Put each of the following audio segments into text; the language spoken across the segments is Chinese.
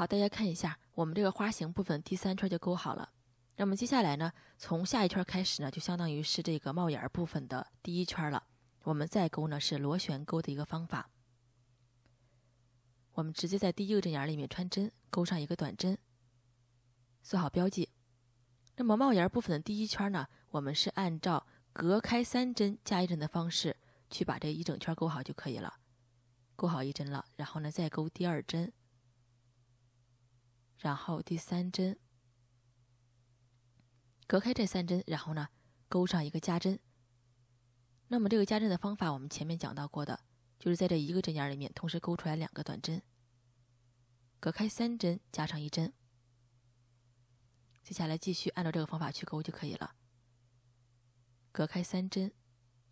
好，大家看一下，我们这个花形部分第三圈就钩好了。那么接下来呢，从下一圈开始呢，就相当于是这个帽檐部分的第一圈了。我们再钩呢是螺旋钩的一个方法。我们直接在第一个针眼里面穿针，钩上一个短针，做好标记。那么帽檐部分的第一圈呢，我们是按照隔开三针加一针的方式去把这一整圈钩好就可以了。钩好一针了，然后呢再钩第二针。然后第三针，隔开这三针，然后呢，钩上一个加针。那么这个加针的方法，我们前面讲到过的，就是在这一个针眼里面，同时钩出来两个短针，隔开三针，加上一针。接下来继续按照这个方法去钩就可以了。隔开三针，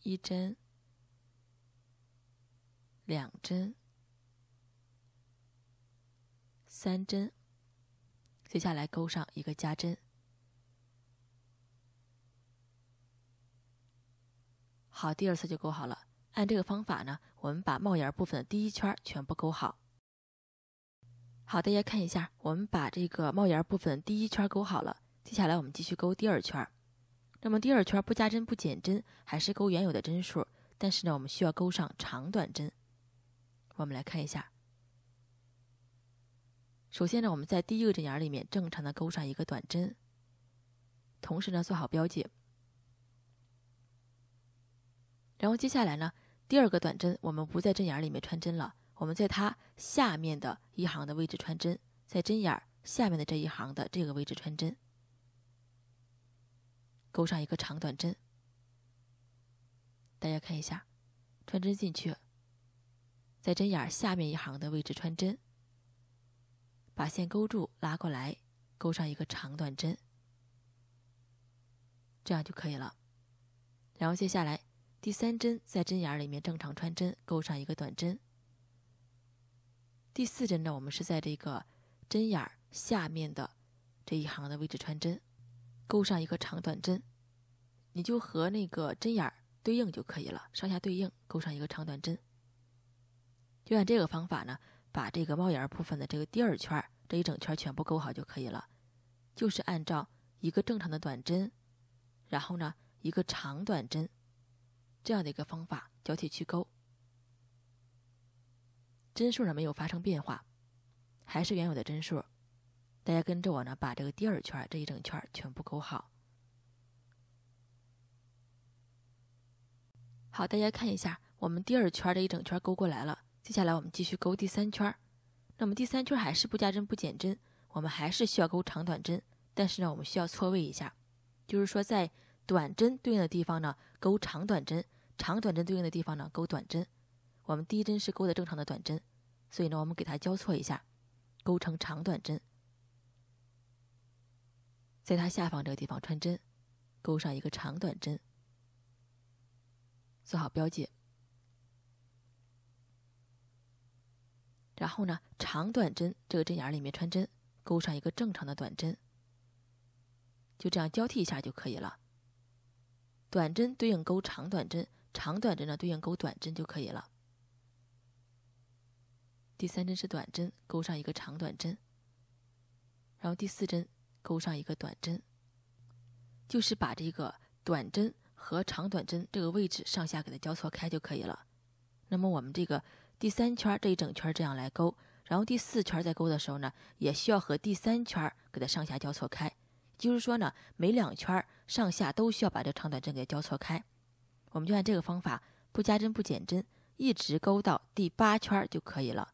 一针，两针，三针。接下来勾上一个加针，好，第二次就勾好了。按这个方法呢，我们把帽檐部分的第一圈全部勾好。好，大家看一下，我们把这个帽檐部分第一圈勾好了。接下来我们继续勾第二圈。那么第二圈不加针不减针，还是勾原有的针数，但是呢，我们需要勾上长短针。我们来看一下。首先呢，我们在第一个针眼儿里面正常的钩上一个短针，同时呢做好标记。然后接下来呢，第二个短针我们不在针眼儿里面穿针了，我们在它下面的一行的位置穿针，在针眼儿下面的这一行的这个位置穿针，钩上一个长短针。大家看一下，穿针进去，在针眼儿下面一行的位置穿针。把线勾住，拉过来，勾上一个长短针，这样就可以了。然后接下来，第三针在针眼里面正常穿针，勾上一个短针。第四针呢，我们是在这个针眼下面的这一行的位置穿针，勾上一个长短针。你就和那个针眼对应就可以了，上下对应，勾上一个长短针。就按这个方法呢。把这个帽檐部分的这个第二圈，这一整圈全部钩好就可以了。就是按照一个正常的短针，然后呢一个长短针这样的一个方法交替去钩，针数呢没有发生变化，还是原有的针数。大家跟着我呢，把这个第二圈这一整圈全部钩好。好，大家看一下，我们第二圈这一整圈钩过来了。接下来我们继续钩第三圈儿，那么第三圈还是不加针不减针，我们还是需要钩长短针，但是呢我们需要错位一下，就是说在短针对应的地方呢钩长短针，长短针对应的地方呢钩短针。我们第一针是钩的正常的短针，所以呢我们给它交错一下，钩成长短针，在它下方这个地方穿针，钩上一个长短针，做好标记。然后呢，长短针这个针眼里面穿针，钩上一个正常的短针，就这样交替一下就可以了。短针对应钩长短针，长短针呢对应钩短针就可以了。第三针是短针，钩上一个长短针，然后第四针钩上一个短针，就是把这个短针和长短针这个位置上下给它交错开就可以了。那么我们这个。第三圈这一整圈这样来钩，然后第四圈在钩的时候呢，也需要和第三圈给它上下交错开。就是说呢，每两圈上下都需要把这长短针给交错开。我们就按这个方法，不加针不减针，一直钩到第八圈就可以了。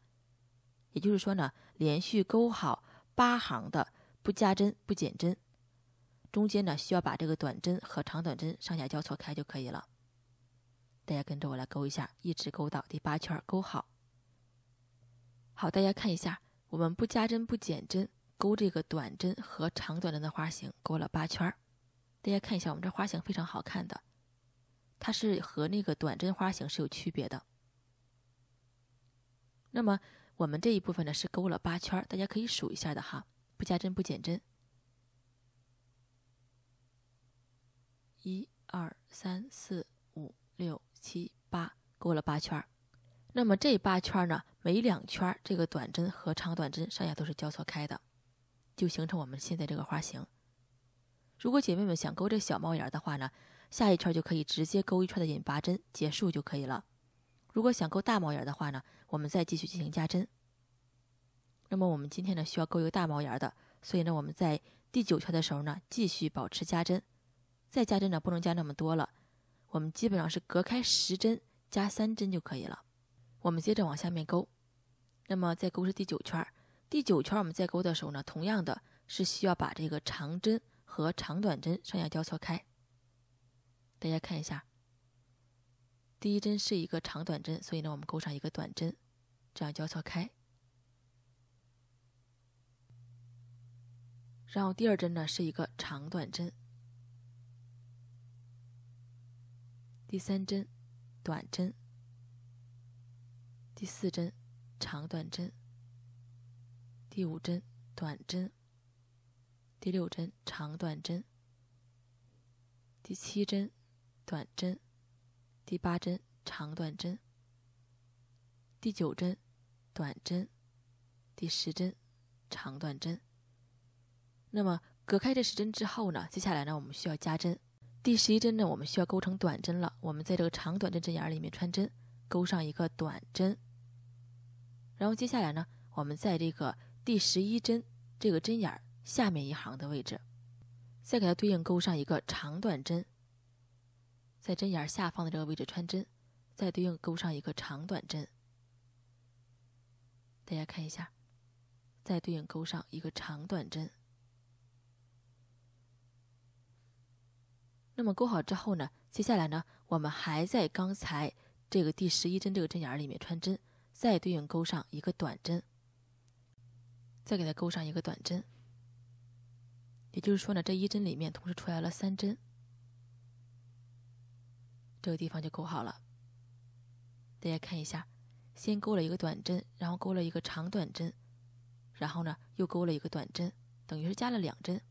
也就是说呢，连续钩好八行的不加针不减针，中间呢需要把这个短针和长短针上下交错开就可以了。大家跟着我来勾一下，一直勾到第八圈，勾好。好，大家看一下，我们不加针不减针，勾这个短针和长短针的花型，勾了八圈。大家看一下，我们这花型非常好看的，它是和那个短针花型是有区别的。那么我们这一部分呢是勾了八圈，大家可以数一下的哈，不加针不减针，一二三四五六。七八勾了八圈儿，那么这八圈儿呢，每两圈儿这个短针和长短针上下都是交错开的，就形成我们现在这个花型。如果姐妹们想勾这小帽檐儿的话呢，下一圈就可以直接勾一圈的引拔针结束就可以了。如果想勾大帽檐儿的话呢，我们再继续进行加针。那么我们今天呢需要勾一个大帽檐儿的，所以呢我们在第九圈的时候呢继续保持加针，再加针呢不能加那么多了。我们基本上是隔开十针加三针就可以了。我们接着往下面钩，那么再钩是第九圈。第九圈我们再钩的时候呢，同样的是需要把这个长针和长短针上下交错开。大家看一下，第一针是一个长短针，所以呢我们钩上一个短针，这样交错开。然后第二针呢是一个长短针。第三针短针，第四针长短针，第五针短针，第六针长短针，第七针短针，第八针长短针，第九针短针，第十针长短针。那么隔开这十针之后呢？接下来呢，我们需要加针。第十一针呢，我们需要钩成短针了。我们在这个长短针针眼里面穿针，钩上一个短针。然后接下来呢，我们在这个第十一针这个针眼下面一行的位置，再给它对应钩上一个长短针。在针眼下方的这个位置穿针，再对应钩上一个长短针。大家看一下，再对应钩上一个长短针。那么钩好之后呢？接下来呢？我们还在刚才这个第十一针这个针眼儿里面穿针，再对应钩上一个短针，再给它钩上一个短针。也就是说呢，这一针里面同时出来了三针，这个地方就钩好了。大家看一下，先钩了一个短针，然后钩了一个长短针，然后呢又钩了一个短针，等于是加了两针。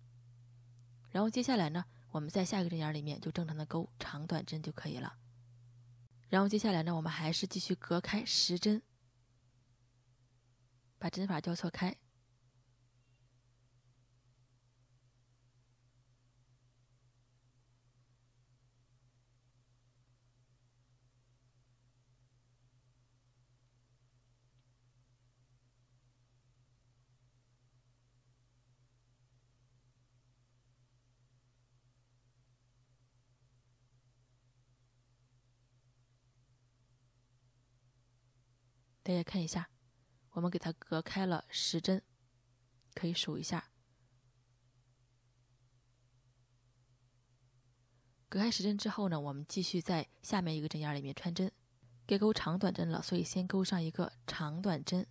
然后接下来呢？我们在下一个针眼里面就正常的勾长短针就可以了，然后接下来呢，我们还是继续隔开十针，把针法交错开。大家看一下，我们给它隔开了十针，可以数一下。隔开十针之后呢，我们继续在下面一个针眼里面穿针，该钩长短针了，所以先钩上一个长短针。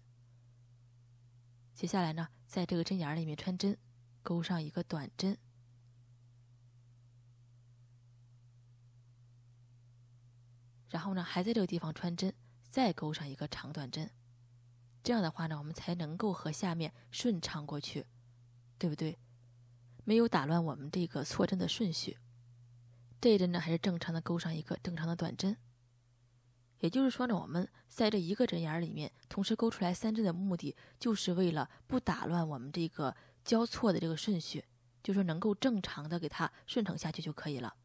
接下来呢，在这个针眼里面穿针，钩上一个短针。然后呢，还在这个地方穿针。再钩上一个长短针，这样的话呢，我们才能够和下面顺畅过去，对不对？没有打乱我们这个错针的顺序。这一针呢，还是正常的钩上一个正常的短针。也就是说呢，我们在这一个针眼里面同时钩出来三针的目的，就是为了不打乱我们这个交错的这个顺序，就是能够正常的给它顺承下去就可以了。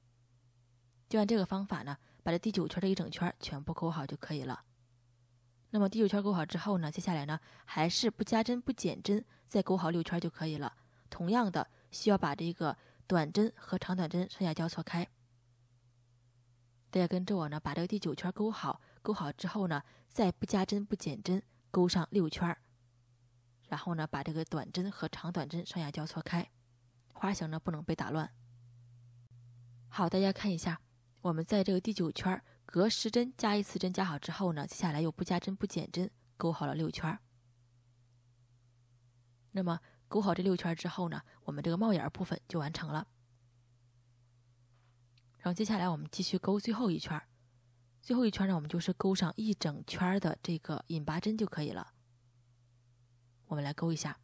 就按这个方法呢，把这第九圈这一整圈全部钩好就可以了。那么第九圈钩好之后呢，接下来呢还是不加针不减针，再钩好六圈就可以了。同样的，需要把这个短针和长短针上下交错开。大家跟着我呢，把这个第九圈钩好。钩好之后呢，再不加针不减针，钩上六圈儿。然后呢，把这个短针和长短针上下交错开，花型呢不能被打乱。好，大家看一下，我们在这个第九圈。隔十针加一次针，加好之后呢，接下来又不加针不减针，钩好了六圈。那么钩好这六圈之后呢，我们这个帽檐部分就完成了。然后接下来我们继续钩最后一圈，最后一圈呢，我们就是钩上一整圈的这个引拔针就可以了。我们来钩一下，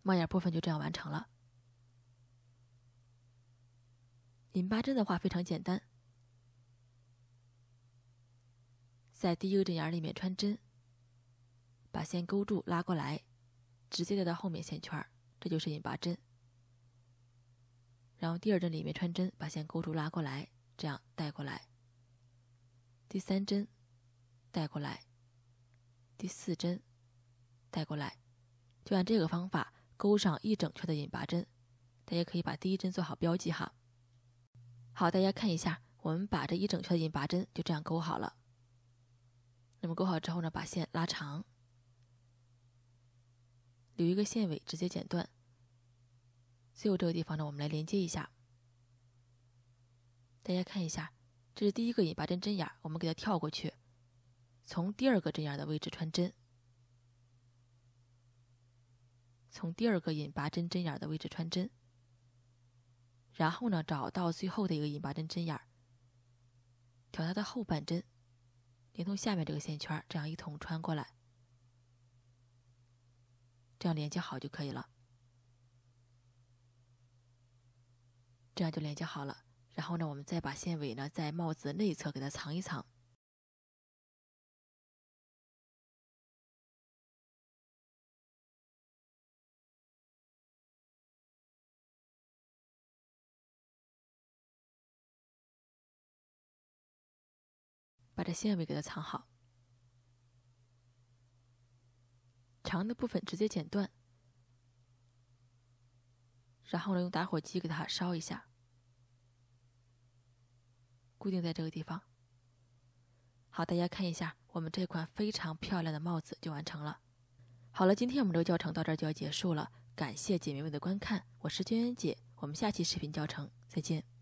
帽檐部分就这样完成了。引拔针的话非常简单。在第一个针眼里面穿针，把线勾住拉过来，直接带到后面线圈，这就是引拔针。然后第二针里面穿针，把线勾住拉过来，这样带过来。第三针带过来，第四针带过来，就按这个方法勾上一整圈的引拔针。大家可以把第一针做好标记哈。好，大家看一下，我们把这一整圈的引拔针就这样勾好了。那么钩好之后呢，把线拉长，留一个线尾，直接剪断。最后这个地方呢，我们来连接一下。大家看一下，这是第一个引拔针针眼，我们给它跳过去，从第二个针眼的位置穿针。从第二个引拔针针眼的位置穿针。然后呢，找到最后的一个引拔针针眼，挑它的后半针。连通下面这个线圈，这样一同穿过来，这样连接好就可以了。这样就连接好了。然后呢，我们再把线尾呢，在帽子内侧给它藏一藏。把这线尾给它藏好，长的部分直接剪断，然后呢，用打火机给它烧一下，固定在这个地方。好，大家看一下，我们这款非常漂亮的帽子就完成了。好了，今天我们这个教程到这儿就要结束了，感谢姐妹们的观看，我是娟娟姐，我们下期视频教程再见。